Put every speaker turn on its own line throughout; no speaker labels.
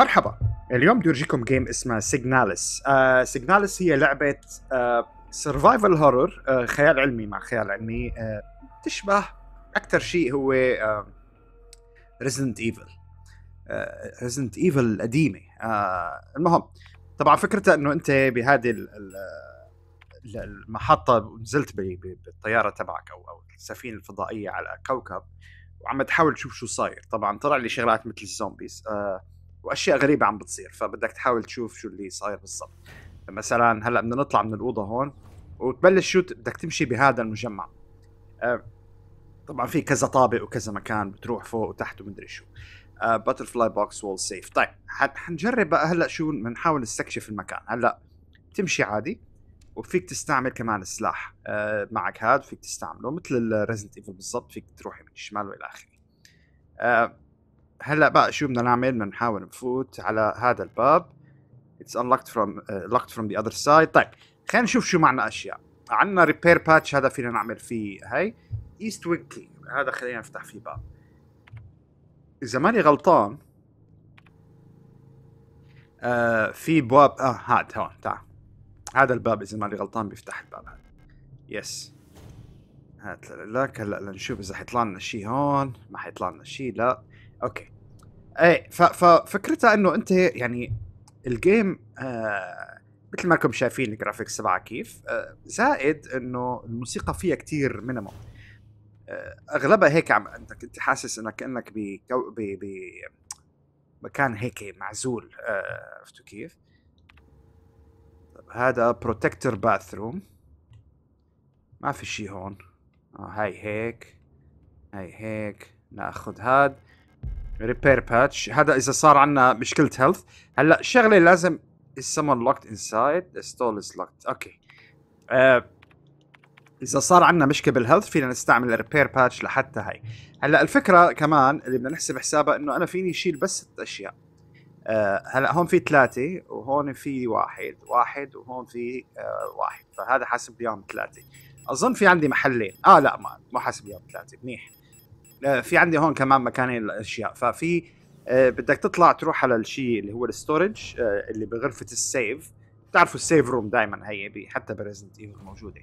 مرحبا اليوم بدي اورجيكم جيم اسمها سيجناليس آه سيجناليس هي لعبه سرفايفل آه، هورر آه خيال علمي مع خيال علمي آه تشبه اكثر شيء هو ريزنت ايفل ريزنت ايفل القديمه آه المهم طبعا فكرتها انه انت بهذه المحطه نزلت بالطياره تبعك او او السفينه الفضائيه على كوكب وعم تحاول تشوف شو صاير طبعا طلع لي شغلات مثل الزومبيز آه واشياء غريبه عم بتصير فبدك تحاول تشوف شو اللي صاير بالضبط مثلا هلا بدنا نطلع من الاوضه هون وتبلش شو بدك تمشي بهذا المجمع آه، طبعا في كذا طابق وكذا مكان بتروح فوق وتحت ومدري شو باترفلاي بوكس وول سيف طيب حنجرب بقى هلا شو بنحاول نستكشف المكان هلا بتمشي عادي وفيك تستعمل كمان السلاح آه، معك هاد فيك تستعمله مثل الريزنت ايفل بالضبط فيك تروحي من الشمال والى اخره آه، هلا بقى شو بدنا نعمل بدنا نحاول نفوت على هذا الباب اتس unlocked from لوكت uh, locked from the other side طيب خلينا نشوف شو معنا اشياء عندنا ريبير باتش هذا فينا نعمل فيه هي ايست وينكلي هذا خلينا نفتح فيه باب اذا ماني غلطان آه في بواب اه هاد هون تعال هذا الباب اذا ماني غلطان بيفتح الباب هذا يس هات لك هلا لنشوف اذا حيطلع لنا شيء هون ما حيطلع لنا شيء لا اوكي اي ففكرتها انه انت يعني الجيم آه مثل ما كنتم شايفين الجرافيكس تبعها كيف آه زائد انه الموسيقى فيها كتير مينيمم آه اغلبها هيك عم انت كنت حاسس انك كانك ب... ب... مكان هيك معزول آه، عرفتوا آه كيف؟ طب هذا بروتكتور باثروم ما في شيء هون آه هاي هيك هاي هيك ناخذ هذا ريبير باتش هذا اذا صار عندنا مشكله هيلث هلا شغله لازم is someone locked inside the stall is locked اوكي آه، اذا صار عندنا مشكله بالهيلث فينا نستعمل الريبير باتش لحتى هاي هلا الفكره كمان اللي بدنا نحسب حسابها انه انا فيني اشيل بس ست اشياء آه هلا هون في ثلاثه وهون في واحد واحد وهون في آه واحد فهذا حاسب يوم ثلاثه اظن في عندي محلين اه لا ما مو حاسب يوم ثلاثه منيح آه، في عندي هون كمان مكانين الاشياء ففي آه، بدك تطلع تروح على الشيء اللي هو الستورج آه، اللي بغرفه السيف بتعرفوا السيف روم دائما هي حتى بريزنت ايفل موجوده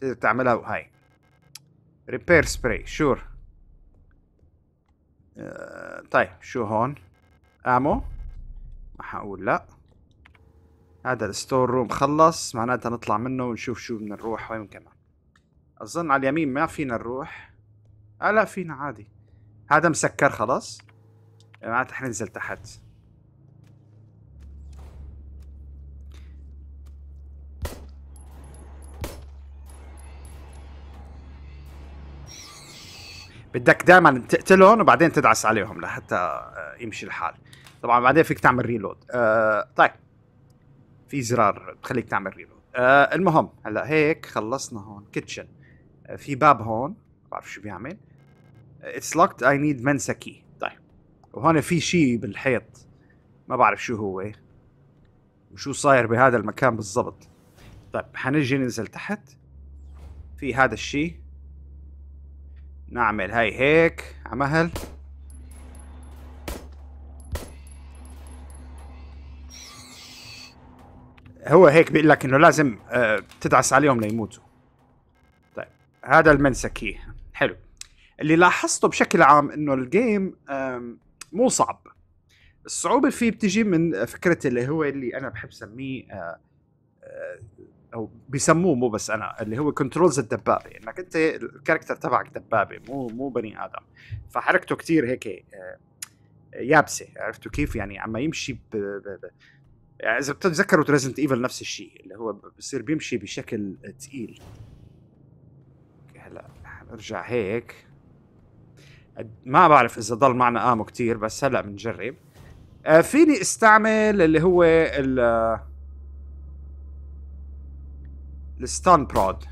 تقدر تعملها وهي ريبير سبراي شور طيب شو هون امو ما حقول لا هذا الستور روم خلص معناتها نطلع منه ونشوف شو بدنا نروح وين كمان اظن على اليمين ما فينا نروح اه لا فينا عادي هذا مسكر خلاص آه، معناته حننزل تحت بدك دائما تقتلهم وبعدين تدعس عليهم لحتى آه، يمشي الحال طبعا بعدين فيك تعمل ريلود أه طيب في زرار بخليك تعمل ريلود أه المهم هلا هيك خلصنا هون كيتشن أه في باب هون ما بعرف شو بيعمل اتس لوكت اي نيد منسكي طيب وهنا في شيء بالحيط ما بعرف شو هو وشو صاير بهذا المكان بالضبط طيب حنجي ننزل تحت في هذا الشيء نعمل هاي هيك عمهل هو هيك بيقول لك انه لازم آه، تدعس عليهم ليموتوا طيب هذا المنسكي اللي لاحظته بشكل عام انه الجيم مو صعب الصعوبه فيه بتجي من فكره اللي هو اللي انا بحب اسميه آه، آه، او بيسموه مو بس انا اللي هو كنترولز الدبابه انك انت الكاركتر تبعك دبابه مو مو بني ادم فحركته كتير هيك آه، يابسه عرفتوا كيف يعني عم يمشي ب... ب... ب... يعني اذا بتتذكروا ريزنت ايفل نفس الشيء اللي هو بصير بيمشي بشكل ثقيل هلا ارجع هيك ما بعرف اذا ضل معنا امو كتير بس هلا بنجرب آه فيني استعمل اللي هو ال آه، الستان برود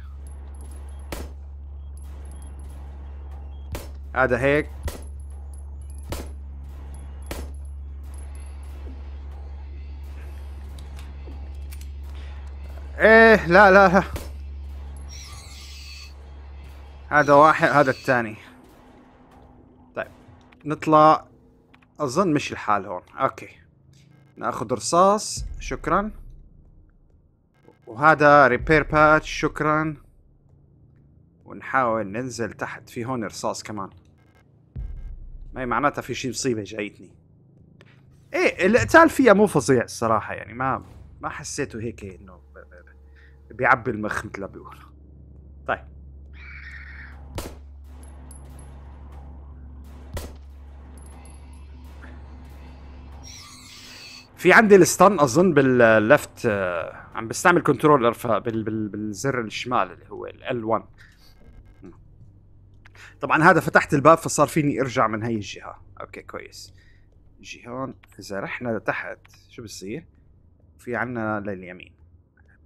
هذا هيك ايه لا لا هذا واحد هذا الثاني نطلع اظن مش الحال هون اوكي ناخذ رصاص شكرا وهذا ريبير باتش شكرا ونحاول ننزل تحت في هون رصاص كمان ما هي معناتها في شي مصيبة جايتني ايه القتال فيها مو فظيع الصراحة يعني ما ما حسيته هيك انه بيعبي المخ مثل ما بيقولوا في عندي الستان اظن باللفت آه، عم بستعمل كنترولر بالزر الشمال اللي هو ال 1 طبعا هذا فتحت الباب فصار فيني ارجع من هي الجهه اوكي كويس جي هون اذا رحنا لتحت شو بصير في عنا لليمين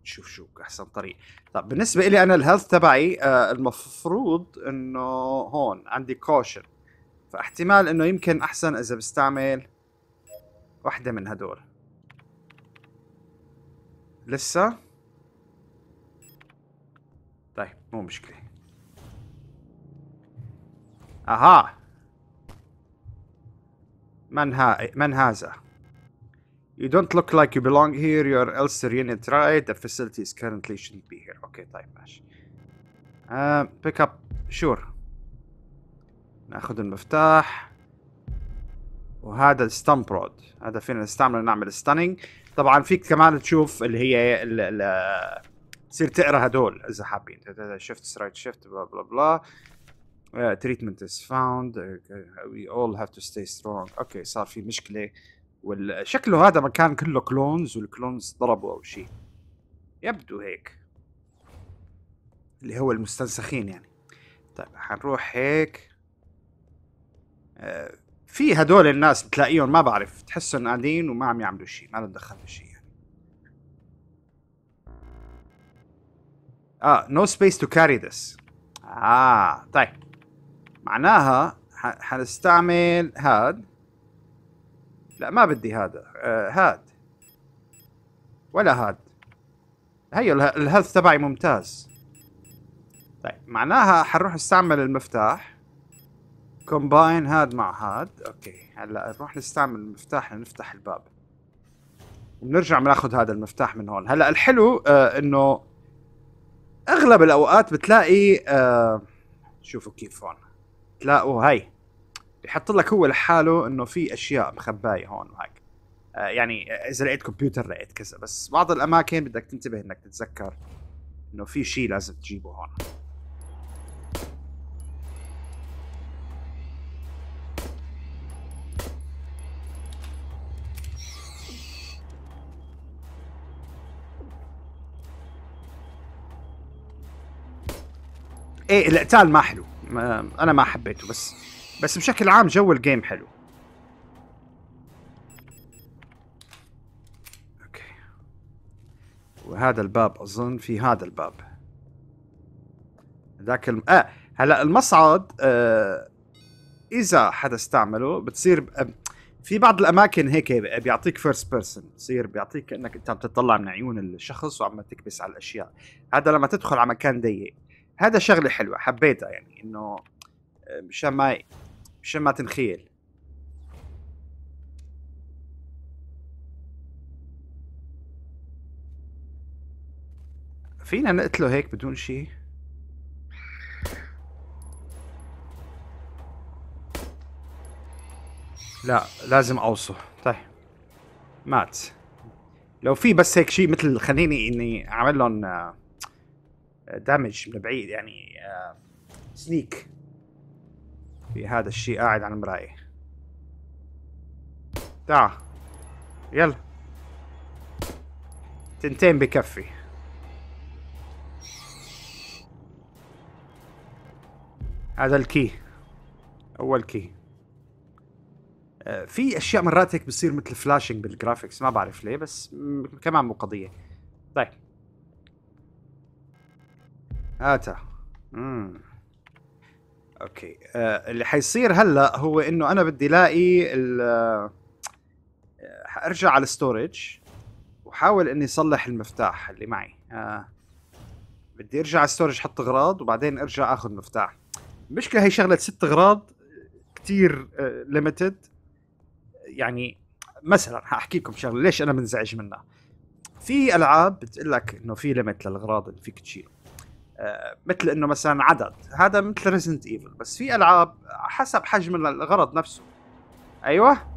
نشوف شو احسن طريق طب بالنسبه لي انا الهيلث تبعي آه، المفروض انه هون عندي كوشن فاحتمال انه يمكن احسن اذا بستعمل واحدة من هدول لسه طيب مو مشكلة أها من ها من هذا You don't look like you belong here, your Elster unit right, the facilities currently shouldn't be here. Okay, طيب ماشي. Uh, pick up, sure. ناخذ المفتاح. وهذا ستامب رود هذا فينا نستعمله نعمل ستانينج طبعا فيك كمان تشوف اللي هي تصير تقرا هدول اذا حابين شفت رايت شفت بلا بلا بلا تريتمنت از فاوند وي اول هاف تو ستي سترونج اوكي صار في مشكله شكله هذا مكان كله كلونز والكلونز ضربوا او شيء يبدو هيك اللي هو المستنسخين يعني طيب حنروح هيك آه في هدول الناس بتلاقيهم ما بعرف تحسهم قاعدين وما عم يعملوا شيء ما لهم دخل بشيء يعني اه نو سبيس تو كاري ذس اه طيب معناها حنستعمل هاد لا ما بدي هذا آه هاد ولا هاد هي الهذ تبعي ممتاز طيب معناها حنروح نستعمل المفتاح كومباين هاد مع هاد اوكي هلا نروح نستعمل المفتاح لنفتح الباب ونرجع بناخد هذا المفتاح من هون هلا الحلو آه انه اغلب الاوقات بتلاقي آه شوفوا كيف هون تلاقوا هاي بيحط لك هو لحاله انه في اشياء مخبايه هون وهيك آه يعني آه، اذا لقيت كمبيوتر لقيت كذا بس بعض الاماكن بدك تنتبه انك تتذكر انه في شيء لازم تجيبه هون ايه القتال ما حلو انا ما حبيته بس بس بشكل عام جو الجيم حلو اوكي وهذا الباب اظن في هذا الباب ذاك الم... اه هلا المصعد آه اذا حدا استعمله بتصير ب... آه، في بعض الاماكن هيك بيعطيك فيرست بيرسون بصير بيعطيك كانك انت عم تطلع من عيون الشخص وعم تكبس على الاشياء هذا لما تدخل على مكان ضيق هذا شغله حلوه حبيتها يعني انه آه، مشان ما مشان ما تنخيل فينا نقتله هيك بدون شيء لا لازم اوصه طيب مات لو في بس هيك شيء مثل خليني اني اعمل لهم آه، دامج من بعيد يعني سنيك آه، في هذا الشيء قاعد على المرايه تعا يلا تنتين بكفي هذا الكي اول كي آه، في اشياء مرات هيك بتصير مثل فلاشنج بالجرافيكس ما بعرف ليه بس كمان مو قضيه طيب اتى امم اوكي آه اللي حيصير هلا هو انه انا بدي الاقي ال حارجع آه، على الستورج وحاول اني اصلح المفتاح اللي معي آه بدي ارجع على الستورج احط اغراض وبعدين ارجع اخذ مفتاح المشكله هي شغله ست اغراض كثير ليمتد آه، يعني مثلا حاحكي لكم شغله ليش انا منزعج منها في العاب بتقول لك انه في ليمت للاغراض اللي فيك تشيله آه، مثل انه مثلا عدد هذا مثل ريزنت ايفل بس في العاب حسب حجم الغرض نفسه ايوه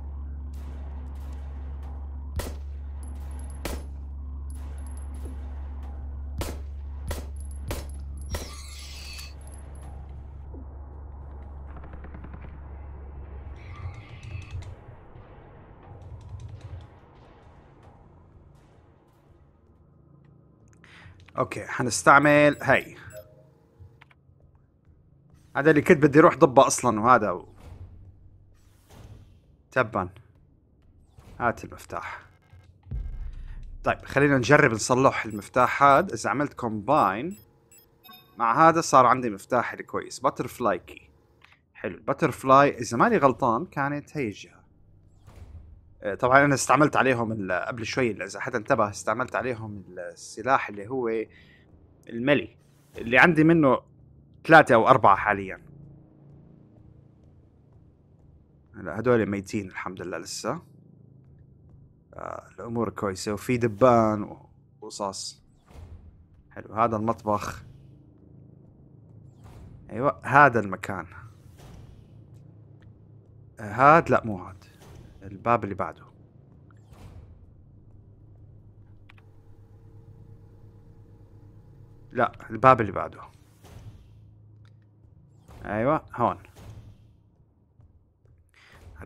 اوكي حنستعمل هاي هذا اللي كنت بدي اروح ضبه اصلا وهذا و... تبا هات المفتاح طيب خلينا نجرب نصلح المفتاح هذا اذا عملت كومباين مع هذا صار عندي مفتاح الكويس باترفلاي كي حلو فلاي اذا ماني غلطان كانت هي الجهه طبعا انا استعملت عليهم قبل شوي اذا حدا انتبه استعملت عليهم السلاح اللي هو الملي اللي عندي منه ثلاثة او اربعة حاليا هلا هدول ميتين الحمد لله لسه آه الامور كويسة وفي دبان ورصاص حلو هذا المطبخ ايوه هذا المكان هاد آه، لا مو هاد الباب اللي بعده لا الباب اللي بعده ايوه هون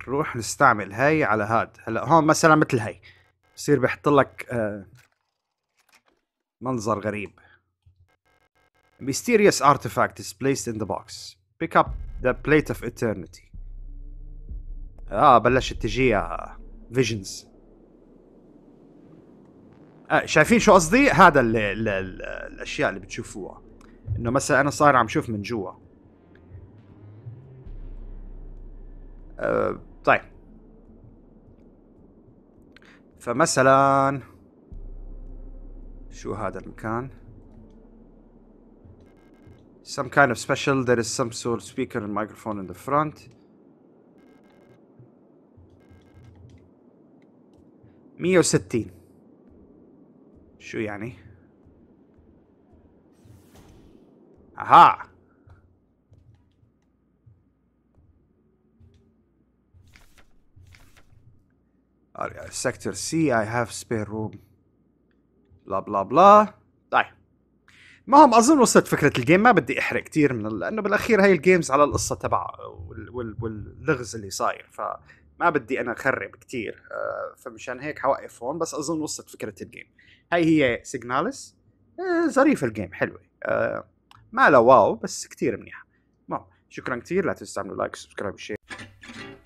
نروح نستعمل هاي على هاد هلا هون مثلا مثل هاي بصير بحط لك آه، منظر غريب Mysterious artifact is placed in the box. Pick up the plate of eternity. اه بلشت تجي فيجنز آه،, آه شايفين شو قصدي هذا اللي اللي الاشياء اللي بتشوفوها انه مثلا انا صاير عم شوف من جوا آه طيب فمثلا شو هذا المكان some kind of special there is some sort of speaker and microphone in the front 160 شو يعني؟ اها سيكتور سي اي هاف سبير روم بلا بلا بلا طيب المهم اظن وصلت فكره الجيم ما بدي احرق كثير من لانه بالاخير هاي الجيمز على القصه تبع وال... وال... واللغز اللي صاير ف ما بدي انا اخرب كثير آه، فمشان هيك حوقف هون بس اظن وصلت فكره الجيم هاي هي سيجنالس آه، ظريف الجيم حلوه آه، ما لا واو بس كثير منيحه شكرا كثير لا تنسوا تعملوا لايك سبسكرايب شير